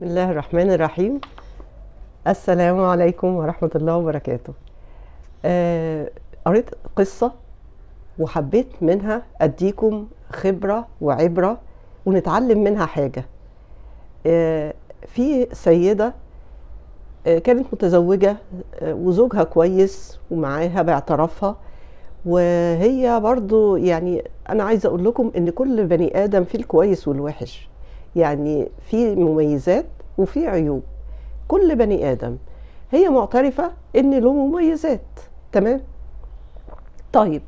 بسم الله الرحمن الرحيم السلام عليكم ورحمة الله وبركاته آه، قريت قصة وحبيت منها أديكم خبرة وعبرة ونتعلم منها حاجة آه، في سيدة آه، كانت متزوجة وزوجها كويس ومعاها باعترافها وهي برضو يعني أنا عايزة أقول لكم إن كل بني آدم فيه الكويس والوحش يعني في مميزات وفي عيوب كل بني ادم هي معترفه ان له مميزات تمام طيب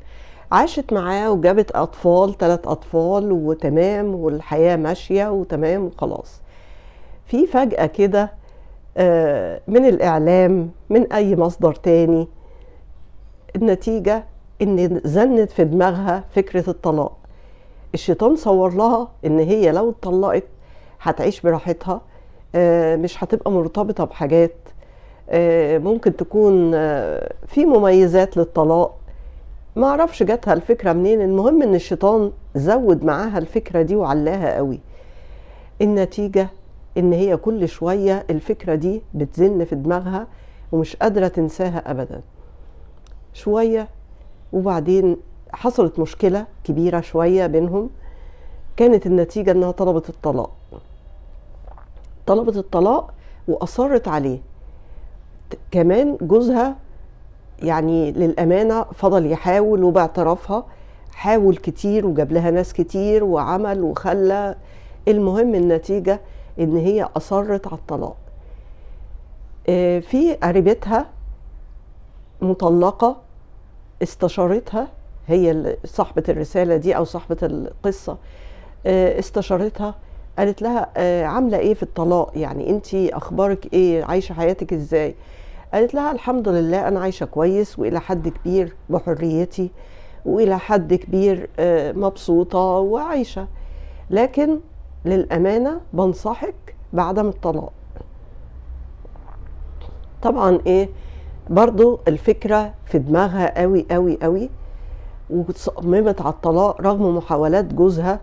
عاشت معاه وجابت اطفال ثلاث اطفال وتمام والحياه ماشيه وتمام وخلاص في فجاه كده آه، من الاعلام من اي مصدر تاني النتيجه ان زنت في دماغها فكره الطلاق الشيطان صور لها ان هي لو اتطلقت هتعيش براحتها آه، مش هتبقى مرتبطة بحاجات آه، ممكن تكون آه، في مميزات للطلاق معرفش جاتها الفكرة منين المهم ان الشيطان زود معاها الفكرة دي وعلاها قوي النتيجة ان هي كل شوية الفكرة دي بتزن في دماغها ومش قادرة تنساها ابدا شوية وبعدين حصلت مشكلة كبيرة شوية بينهم كانت النتيجة انها طلبت الطلاق طلبت الطلاق واصرت عليه كمان جوزها يعني للامانه فضل يحاول وباعترافها حاول كتير وجاب لها ناس كتير وعمل وخلى المهم النتيجه ان هي اصرت على الطلاق آه، في قريبتها مطلقه استشارتها هي صاحبه الرساله دي او صاحبه القصه آه، استشارتها قالت لها آه، عامله ايه في الطلاق يعني انت اخبارك ايه عايشه حياتك ازاي قالت لها الحمد لله انا عايشه كويس والى حد كبير بحريتي والى حد كبير آه، مبسوطه وعايشه لكن للامانه بنصحك بعدم الطلاق طبعا ايه برضو الفكره في دماغها قوي قوي قوي وصممت على الطلاق رغم محاولات جوزها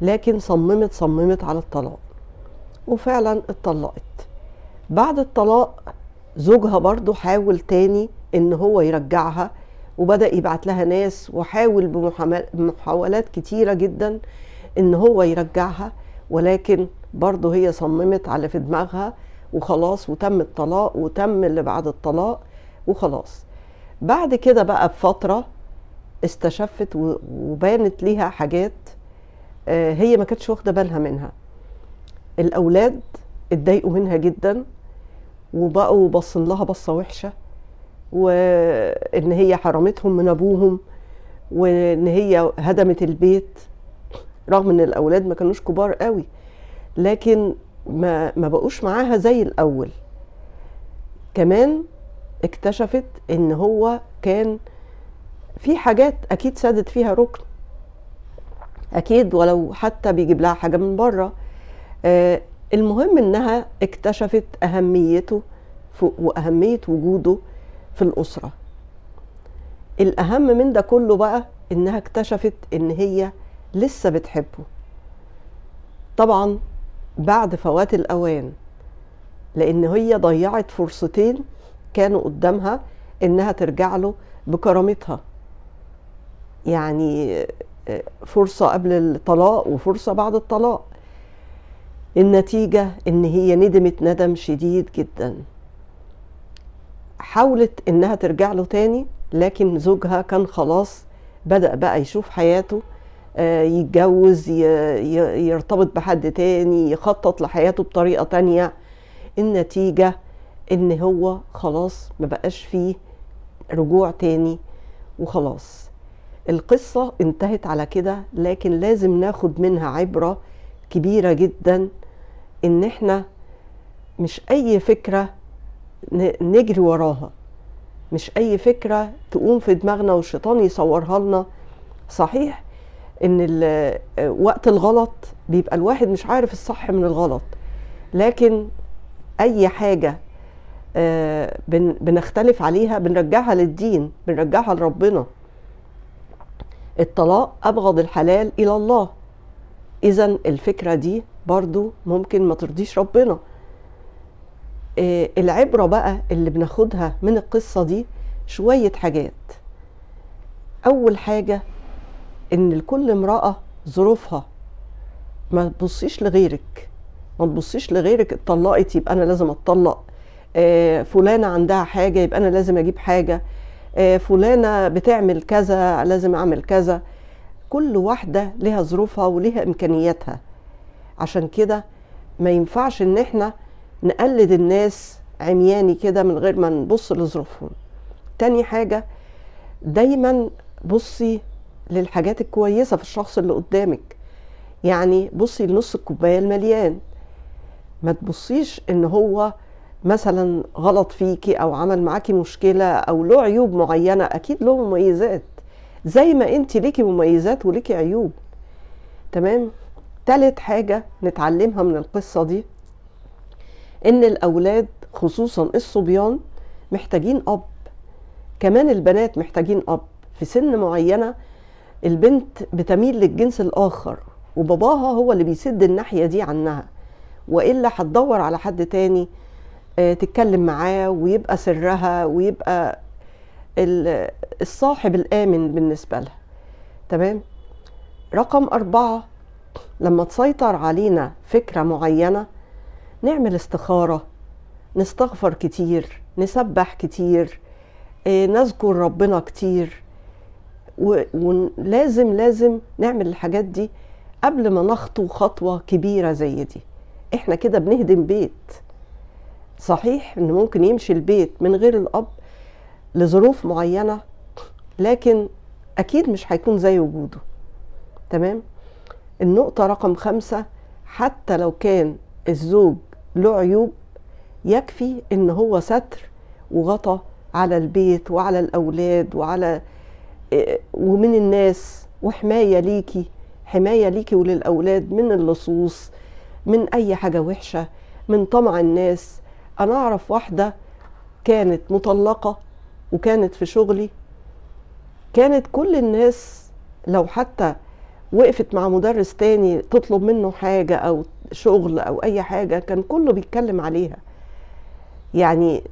لكن صممت صممت على الطلاق وفعلا اتطلقت بعد الطلاق زوجها برضو حاول تاني ان هو يرجعها وبدأ يبعت لها ناس وحاول بمحاولات كتيرة جدا ان هو يرجعها ولكن برضو هي صممت على في دماغها وخلاص وتم الطلاق وتم اللي بعد الطلاق وخلاص بعد كده بقى بفترة استشفت وبانت ليها حاجات آه، هي ما كانتش واخده بالها منها الاولاد اتضايقوا منها جدا وبقوا باصين لها بصه وحشه وان هي حرمتهم من ابوهم وان هي هدمت البيت رغم ان الاولاد ما كانوش كبار قوي لكن ما ما بقوش معاها زي الاول كمان اكتشفت ان هو كان في حاجات اكيد سادت فيها ركن اكيد ولو حتى بيجيب لها حاجه من بره آه، المهم انها اكتشفت اهميته واهميه وجوده في الاسره الاهم من ده كله بقى انها اكتشفت ان هي لسه بتحبه طبعا بعد فوات الاوان لان هي ضيعت فرصتين كانوا قدامها انها ترجع له بكرامتها يعني فرصة قبل الطلاق وفرصة بعد الطلاق النتيجة إن هي ندمت ندم شديد جدا حاولت إنها ترجع له تاني لكن زوجها كان خلاص بدأ بقى يشوف حياته آه، يتجوز يرتبط بحد تاني يخطط لحياته بطريقة تانية النتيجة إن هو خلاص مبقاش فيه رجوع تاني وخلاص القصة انتهت على كده لكن لازم ناخد منها عبرة كبيرة جدا ان احنا مش اي فكرة نجري وراها مش اي فكرة تقوم في دماغنا والشيطان يصورها لنا صحيح ان وقت الغلط بيبقى الواحد مش عارف الصح من الغلط لكن اي حاجة آه، بنختلف عليها بنرجعها للدين بنرجعها لربنا الطلاق أبغض الحلال إلى الله إذا الفكرة دي برضو ممكن ما ترضيش ربنا آه، العبرة بقى اللي بناخدها من القصة دي شوية حاجات أول حاجة إن لكل امرأة ظروفها ما تبصيش لغيرك ما تبصيش لغيرك اتطلقت يبقى أنا لازم أتطلق آه، فلانة عندها حاجة يبقى أنا لازم أجيب حاجة آه، فلانه بتعمل كذا لازم اعمل كذا كل واحده لها ظروفها ولها امكانياتها عشان كده ما ينفعش ان احنا نقلد الناس عمياني كده من غير ما نبص لظروفهم تاني حاجه دايما بصي للحاجات الكويسه في الشخص اللي قدامك يعني بصي لنص الكوبايه المليان ما تبصيش ان هو مثلا غلط فيكي او عمل معاكي مشكله او له عيوب معينه اكيد له مميزات زي ما انت ليكي مميزات وليكي عيوب تمام تالت حاجه نتعلمها من القصه دي ان الاولاد خصوصا الصبيان محتاجين اب كمان البنات محتاجين اب في سن معينه البنت بتميل للجنس الاخر وباباها هو اللي بيسد الناحيه دي عنها والا هتدور على حد تاني آه، تتكلم معاه ويبقى سرها ويبقى الصاحب الآمن بالنسبة لها تمام رقم أربعة لما تسيطر علينا فكرة معينة نعمل استخارة نستغفر كتير نسبح كتير آه، نذكر ربنا كتير ولازم لازم نعمل الحاجات دي قبل ما نخطو خطوة كبيرة زي دي احنا كده بنهدم بيت صحيح ان ممكن يمشي البيت من غير الاب لظروف معينه لكن اكيد مش هيكون زي وجوده تمام النقطه رقم خمسة حتى لو كان الزوج له عيوب يكفي ان هو ستر وغطى على البيت وعلى الاولاد وعلى آه، ومن الناس وحمايه ليكي حمايه ليكي وللاولاد من اللصوص من اي حاجه وحشه من طمع الناس انا اعرف واحده كانت مطلقه وكانت في شغلي كانت كل الناس لو حتى وقفت مع مدرس تاني تطلب منه حاجه او شغل او اي حاجه كان كله بيتكلم عليها يعني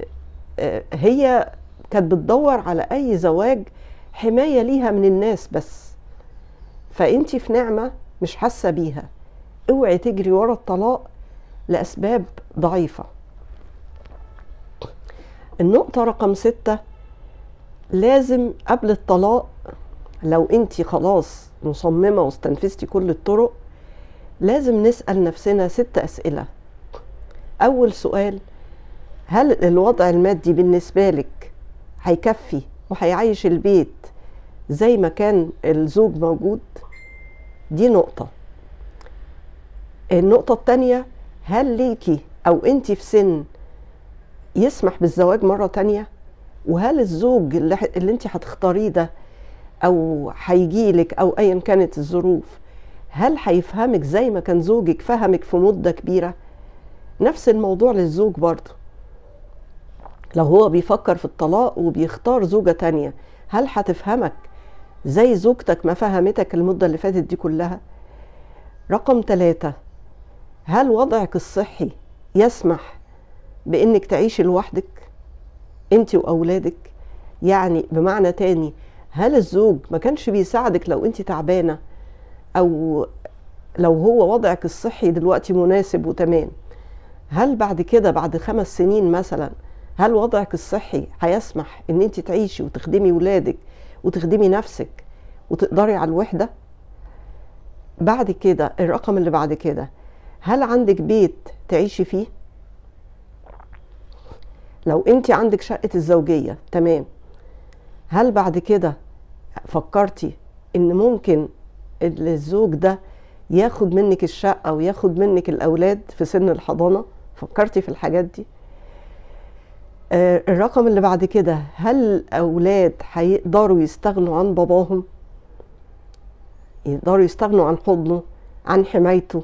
آه، هي كانت بتدور على اي زواج حمايه ليها من الناس بس فانت في نعمه مش حاسه بيها اوعي تجري ورا الطلاق لاسباب ضعيفه النقطة رقم ستة لازم قبل الطلاق لو انت خلاص مصممة واستنفذتي كل الطرق لازم نسأل نفسنا ست أسئلة أول سؤال هل الوضع المادي بالنسبة لك هيكفي وهيعيش البيت زي ما كان الزوج موجود دي نقطة النقطة التانية هل ليكي أو أنت في سن يسمح بالزواج مرة تانية وهل الزوج اللي, اللي انت هتختاريه ده او هيجيلك او ايا كانت الظروف هل هيفهمك زي ما كان زوجك فهمك في مدة كبيرة نفس الموضوع للزوج برضه لو هو بيفكر في الطلاق وبيختار زوجة تانية هل هتفهمك زي زوجتك ما فهمتك المدة اللي فاتت دي كلها رقم ثلاثة هل وضعك الصحي يسمح بانك تعيشي لوحدك انت واولادك يعني بمعنى تاني هل الزوج ما كانش بيساعدك لو انت تعبانه او لو هو وضعك الصحي دلوقتي مناسب وتمام هل بعد كده بعد خمس سنين مثلا هل وضعك الصحي هيسمح ان انت تعيشي وتخدمي ولادك وتخدمي نفسك وتقدري على الوحده بعد كده الرقم اللي بعد كده هل عندك بيت تعيشي فيه لو انت عندك شقه الزوجيه تمام هل بعد كده فكرتي ان ممكن الزوج ده ياخد منك الشقه وياخد منك الاولاد في سن الحضانه فكرتي في الحاجات دي آه، الرقم اللي بعد كده هل الاولاد هيقدروا يستغنوا عن باباهم يقدروا يستغنوا عن حضنه عن حمايته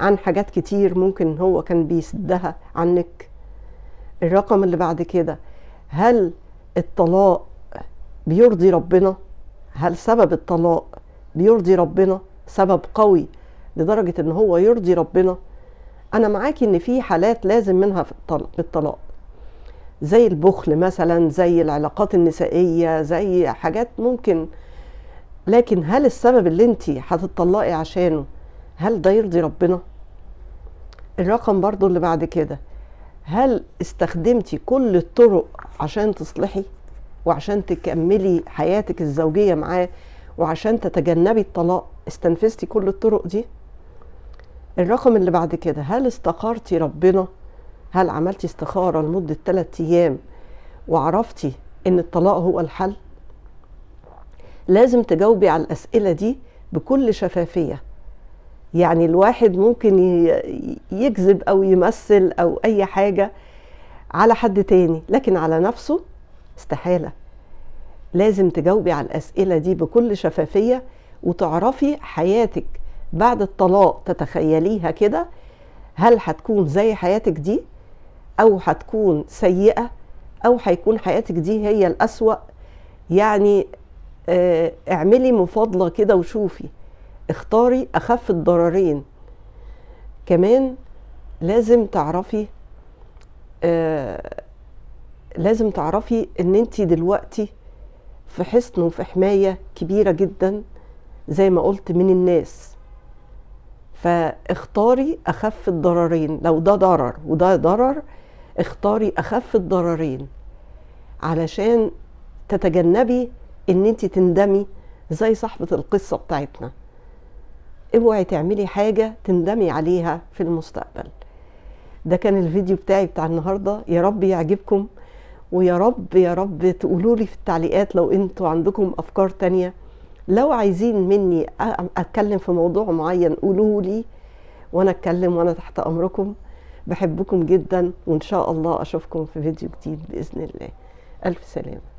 عن حاجات كتير ممكن هو كان بيسدها عنك الرقم اللي بعد كده هل الطلاق بيرضي ربنا هل سبب الطلاق بيرضي ربنا سبب قوي لدرجة ان هو يرضي ربنا انا معاكي ان في حالات لازم منها في الطلاق زي البخل مثلا زي العلاقات النسائية زي حاجات ممكن لكن هل السبب اللي انت هتطلقي عشانه هل ده يرضي ربنا الرقم برضو اللي بعد كده هل استخدمتي كل الطرق عشان تصلحي وعشان تكملي حياتك الزوجيه معاه وعشان تتجنبي الطلاق استنفذتي كل الطرق دي الرقم اللي بعد كده هل استقرتي ربنا هل عملتي استخاره لمده 3 ايام وعرفتي ان الطلاق هو الحل لازم تجاوبي على الاسئله دي بكل شفافيه يعني الواحد ممكن يكذب او يمثل او اي حاجه على حد تاني لكن على نفسه استحاله لازم تجاوبي على الاسئله دي بكل شفافيه وتعرفي حياتك بعد الطلاق تتخيليها كده هل هتكون زي حياتك دي او هتكون سيئه او هيكون حياتك دي هي الاسوا يعني آه، اعملي مفاضله كده وشوفي اختاري اخف الضررين كمان لازم تعرفي آه لازم تعرفي ان انت دلوقتي في حصن وفي حمايه كبيره جدا زي ما قلت من الناس فاختاري اخف الضررين لو ده ضرر وده ضرر اختاري اخف الضررين علشان تتجنبي ان انت تندمي زي صاحبه القصه بتاعتنا اوعي تعملي حاجه تندمي عليها في المستقبل ده كان الفيديو بتاعي بتاع النهارده يا رب يعجبكم ويا رب يا رب تقولوا لي في التعليقات لو انتوا عندكم افكار تانية لو عايزين مني اتكلم في موضوع معين قولوا لي وانا اتكلم وانا تحت امركم بحبكم جدا وان شاء الله اشوفكم في فيديو جديد باذن الله الف سلامه